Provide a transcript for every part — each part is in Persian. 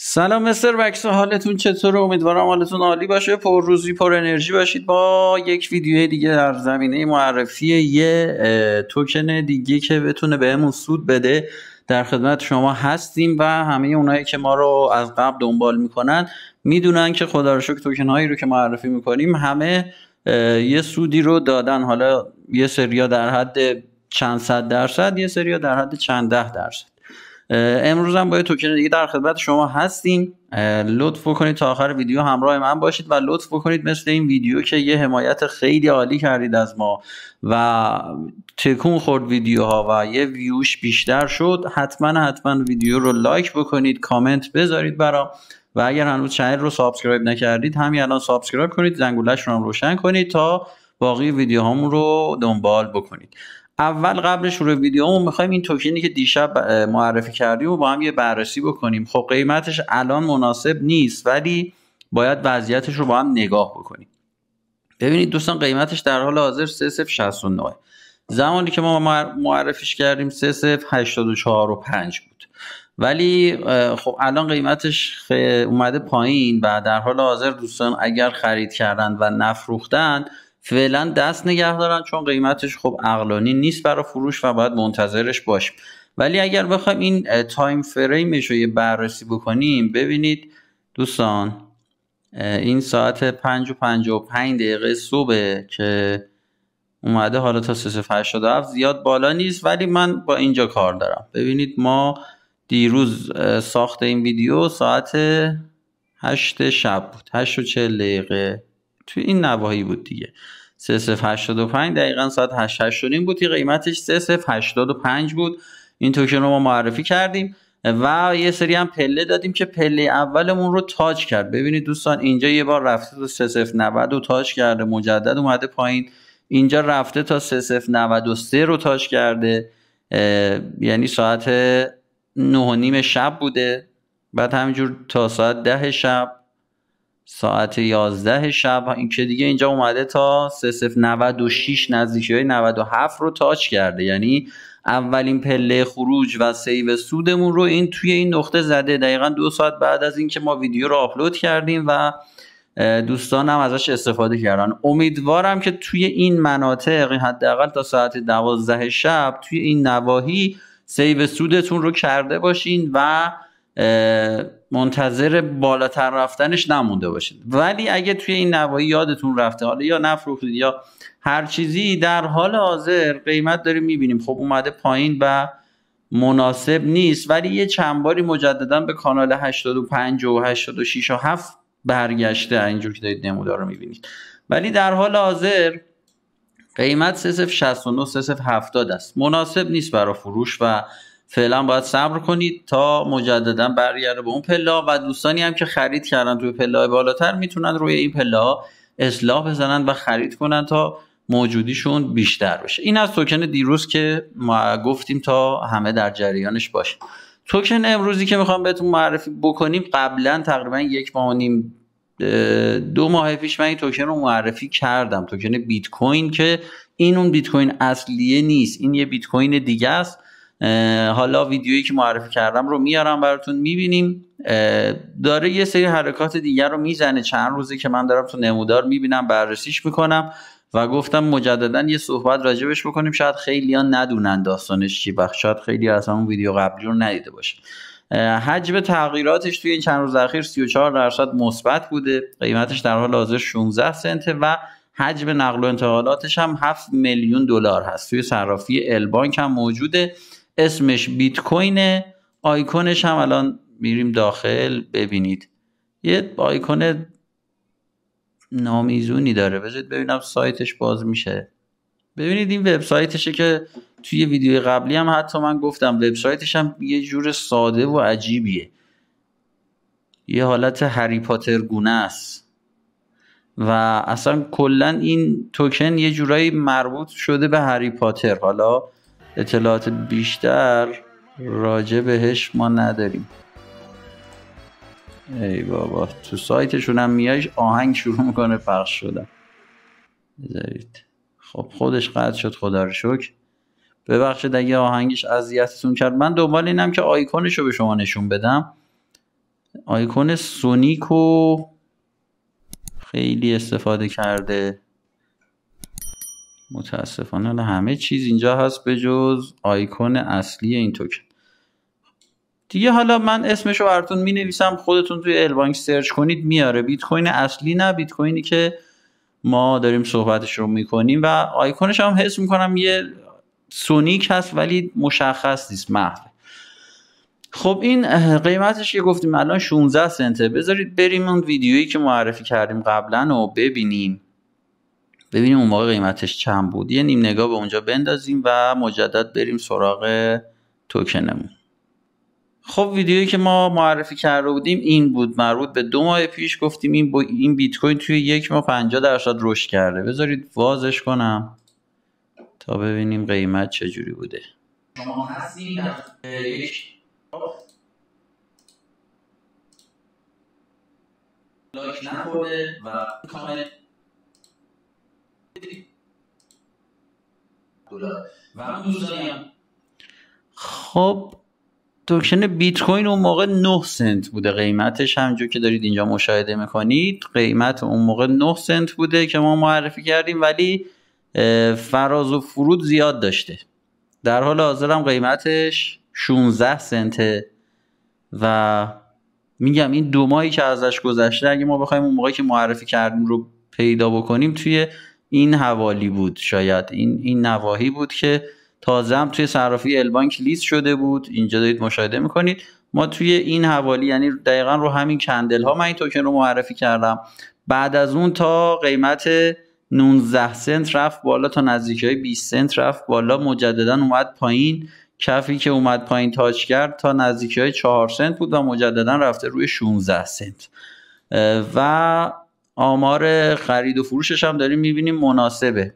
سلام مستر وکس حالتون چطور امیدوارم حالتون عالی باشه پر روزی پر انرژی باشید با یک ویدیو دیگه در زمینه معرفی یه توکن دیگه که بتونه بهمون سود بده در خدمت شما هستیم و همه اونایی که ما رو از قبل دنبال میکنن میدونن که خدا رو شکر توکن هایی رو که معرفی میکنیم همه یه سودی رو دادن حالا یه سریا در حد چند صد درصد یه سریا در حد چند ده درصد امروز هم با یه توکن دیگه در خدمت شما هستیم لطف بکنید تا آخر ویدیو همراه من باشید و لطف بکنید مثل این ویدیو که یه حمایت خیلی عالی کردید از ما و تکون خورد ویدیوها و یه ویوش بیشتر شد حتما حتما ویدیو رو لایک بکنید کامنت بذارید برام و اگر هنوز چنل رو سابسکرایب نکردید همین الان سابسکرایب کنید زنگولش رو هم روشن کنید تا باقی ویدیوهامون رو دنبال بکنید اول قبل شروع ویدیومون میخوایم این توکنی که دیشب معرفی کردیم و با هم یه بررسی بکنیم خب قیمتش الان مناسب نیست ولی باید وضعیتش رو با هم نگاه بکنیم ببینید دوستان قیمتش در حال حاضر 3069 زمانی که ما معرفیش کردیم 3084 و 5 بود ولی خب الان قیمتش اومده پایین و در حال حاضر دوستان اگر خرید کردند و نفروختند فعلا دست نگه دارن چون قیمتش خب اقلانی نیست برای فروش و باید منتظرش باشیم ولی اگر بخوایم این تایم فریمش رو یه بررسی بکنیم ببینید دوستان این ساعت پنج و 55 دقیقه صبح که اومده حالا تا 3387 زیاد بالا نیست ولی من با اینجا کار دارم ببینید ما دیروز ساخت این ویدیو ساعت 8 شب بود 8 و 40 دقیقه تو این نواهی بود دیگه 3085 دقیقا ساعت 88 بود که قیمتش 3085 بود این توکن رو ما معرفی کردیم و یه سری هم پله دادیم که پله اولمون رو تاج کرد ببینید دوستان اینجا یه بار رفته تا 3090 رو تاج کرده مجدد اومده پایین اینجا رفته تا 3093 رو تاج کرده یعنی ساعت 9 شب بوده بعد همینجور تا ساعت 10 شب ساعت 11 شب این که دیگه اینجا اومده تا 3096 نزدیکی های 97 رو تاچ کرده یعنی اولین پله خروج و سیو سودمون رو این توی این نقطه زده دقیقا دو ساعت بعد از اینکه ما ویدیو رو آپلود کردیم و دوستانم ازش استفاده کردن امیدوارم که توی این مناطق حداقل تا ساعت 12 شب توی این نواحی سیو سودتون رو کرده باشین و منتظر بالاتر رفتنش نمونده باشید ولی اگه توی این نوایی یادتون رفته حالا یا نفروختید یا هر چیزی در حال حاضر قیمت داریم میبینیم خب اومده پایین و مناسب نیست ولی یه چند باری مجددا به کانال 85 و 86 و 7 برگشته اینجور که دارید نمودار رو میبینید ولی در حال حاضر قیمت 3069 3070 است مناسب نیست برای فروش و فعلا باید صبر کنید تا مجددا برگرده به اون پلا و دوستانی هم که خرید کردن توی پلا بالاتر میتونن روی این پلا اصلاح بزنن و خرید کنن تا موجودیشون بیشتر بشه این از توکن دیروز که ما گفتیم تا همه در جریانش باشه توکن امروزی که میخوام بهتون معرفی بکنیم قبلا تقریبا یک ماه و نیم دو ماه پیش من این توکن رو معرفی کردم توکن بیت کوین که این اون بیت کوین اصلیه نیست این یه بیت کوین دیگه است حالا ویدیویی که معرفی کردم رو میارم براتون میبینیم داره یه سری حرکات دیگر رو میزنه چند روزی که من دارم تو نمودار میبینم بررسیش میکنم و گفتم مجددا یه صحبت راجبش بکنیم شاید خیلی ها ندونن داستانش چی و شاید خیلی از همون ویدیو قبلی رو ندیده باشه حجم تغییراتش توی این چند روز اخیر 34 درصد مثبت بوده قیمتش در حال حاضر 16 سنت و حجم نقل و انتقالاتش هم 7 میلیون دلار هست توی صرافی البانک هم موجوده اسمش بیت کوینه آیکونش هم الان میریم داخل ببینید یه آیکون نامیزونی داره بذارید ببینم سایتش باز میشه ببینید این وبسایتشه که توی ویدیو قبلی هم حتی من گفتم وبسایتش هم یه جور ساده و عجیبیه یه حالت هری پاتر گونه است و اصلا کلا این توکن یه جورایی مربوط شده به هری پاتر حالا اطلاعات بیشتر راجع بهش ما نداریم ای بابا تو سایتشون هم میایش آهنگ شروع میکنه پخش شدن بذارید خب خودش قطع شد خدا رو شکر ببخشید اگه آهنگش اذیتتون کرد من دنبال اینم که آیکونش رو به شما نشون بدم آیکون سونیکو خیلی استفاده کرده متاسفانه همه چیز اینجا هست به جز آیکون اصلی این توکن دیگه حالا من اسمشو براتون می نویسم خودتون توی البانک سرچ کنید میاره بیت کوین اصلی نه بیت کوینی که ما داریم صحبتش رو میکنیم و آیکونش هم حس میکنم یه سونیک هست ولی مشخص نیست محل خب این قیمتش که گفتیم الان 16 سنته بذارید بریم اون ویدیویی که معرفی کردیم قبلا رو ببینیم ببینیم اون موقع قیمتش چند بود یه نیم نگاه به اونجا بندازیم و مجدد بریم سراغ توکنمون خب ویدیویی که ما معرفی کرده بودیم این بود مربوط به دو ماه پیش گفتیم این با این بیت کوین توی یک ماه 50 درصد رشد کرده بذارید وازش کنم تا ببینیم قیمت جوری بوده شما یک لایک نخورده و کامنت خب توکن بیت کوین اون موقع 9 سنت بوده قیمتش همجور که دارید اینجا مشاهده میکنید قیمت اون موقع 9 سنت بوده که ما معرفی کردیم ولی فراز و فرود زیاد داشته در حال حاضر هم قیمتش 16 سنته و میگم این دو ماهی که ازش گذشته اگه ما بخوایم اون موقعی که معرفی کردیم رو پیدا بکنیم توی این حوالی بود شاید این این نواحی بود که تازه هم توی صرافی البانک لیست شده بود اینجا دارید مشاهده میکنید ما توی این حوالی یعنی دقیقا رو همین کندل ها من این توکن رو معرفی کردم بعد از اون تا قیمت 19 سنت رفت بالا تا نزدیک های 20 سنت رفت بالا مجددا اومد پایین کفی که اومد پایین تاچ کرد تا نزدیک های 4 سنت بود و مجددا رفته روی 16 سنت و آمار خرید و فروشش هم داریم میبینیم مناسبه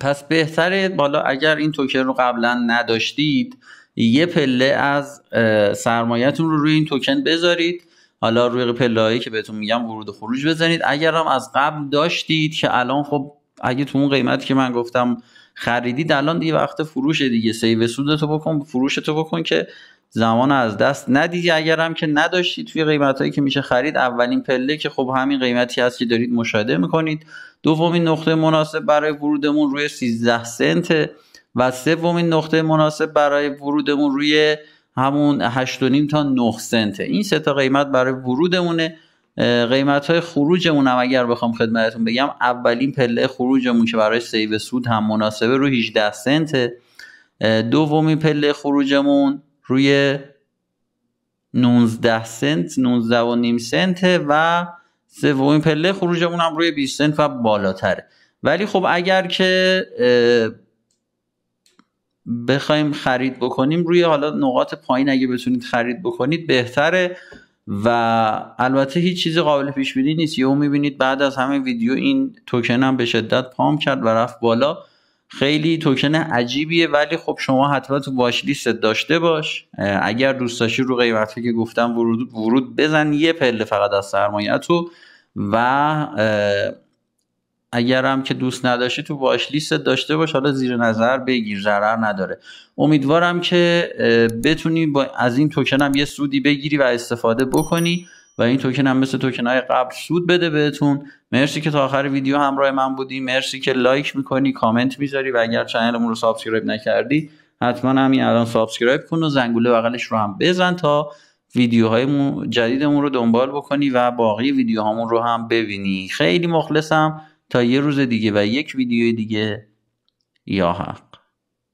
پس بهتره بالا اگر این توکن رو قبلا نداشتید یه پله از سرمایهتون رو روی این توکن بذارید حالا روی پلهایی که بهتون میگم ورود و خروج بزنید اگر هم از قبل داشتید که الان خب اگه تو اون قیمتی که من گفتم خریدید الان دیگه وقت فروش دیگه سیو سودتو بکن فروشتو بکن که زمان از دست اگر اگرم که نداشتید توی قیمت هایی که میشه خرید اولین پله که خب همین قیمتی هست که دارید مشاهده میکنید دومین نقطه مناسب برای ورودمون روی 13 سنت و سومین نقطه مناسب برای ورودمون روی همون 8.5 تا 9 سنت این سه تا قیمت برای ورودمونه قیمت های خروجمون هم اگر بخوام خدمتتون بگم اولین پله خروجمون که برای سیو سود هم مناسبه روی 18 سنت دومین پله خروجمون روی 19 سنت 19 و نیم سنت و سومین پله خروجمون هم روی 20 سنت و بالاتره ولی خب اگر که بخوایم خرید بکنیم روی حالا نقاط پایین اگه بتونید خرید بکنید بهتره و البته هیچ چیزی قابل پیش بینی نیست یهو میبینید بعد از همه ویدیو این توکن هم به شدت پام کرد و رفت بالا خیلی توکن عجیبیه ولی خب شما حتما تو واش لیست داشته باش اگر دوست داشتی رو قیمتی که گفتم ورود بزن یه پله فقط از سرمایه تو و اگر هم که دوست نداشتی تو واش لیست داشته باش حالا زیر نظر بگیر ضرر نداره امیدوارم که بتونی با از این توکن هم یه سودی بگیری و استفاده بکنی و این توکن هم مثل توکن های قبل سود بده بهتون مرسی که تا آخر ویدیو همراه من بودی مرسی که لایک میکنی کامنت میذاری و اگر چنلمون رو سابسکرایب نکردی حتما همین الان سابسکرایب کن و زنگوله بغلش رو هم بزن تا ویدیوهای جدیدمون رو دنبال بکنی و باقی ویدیوهامون رو هم ببینی خیلی مخلصم تا یه روز دیگه و یک ویدیو دیگه یا حق